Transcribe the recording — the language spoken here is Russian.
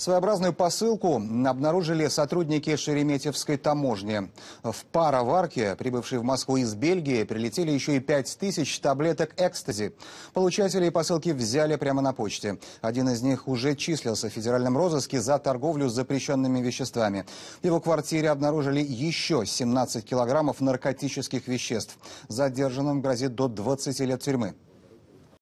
Своеобразную посылку обнаружили сотрудники Шереметьевской таможни. В пароварке, прибывшей в Москву из Бельгии, прилетели еще и 5 тысяч таблеток экстази. Получателей посылки взяли прямо на почте. Один из них уже числился в федеральном розыске за торговлю с запрещенными веществами. В его квартире обнаружили еще 17 килограммов наркотических веществ. Задержанным грозит до 20 лет тюрьмы.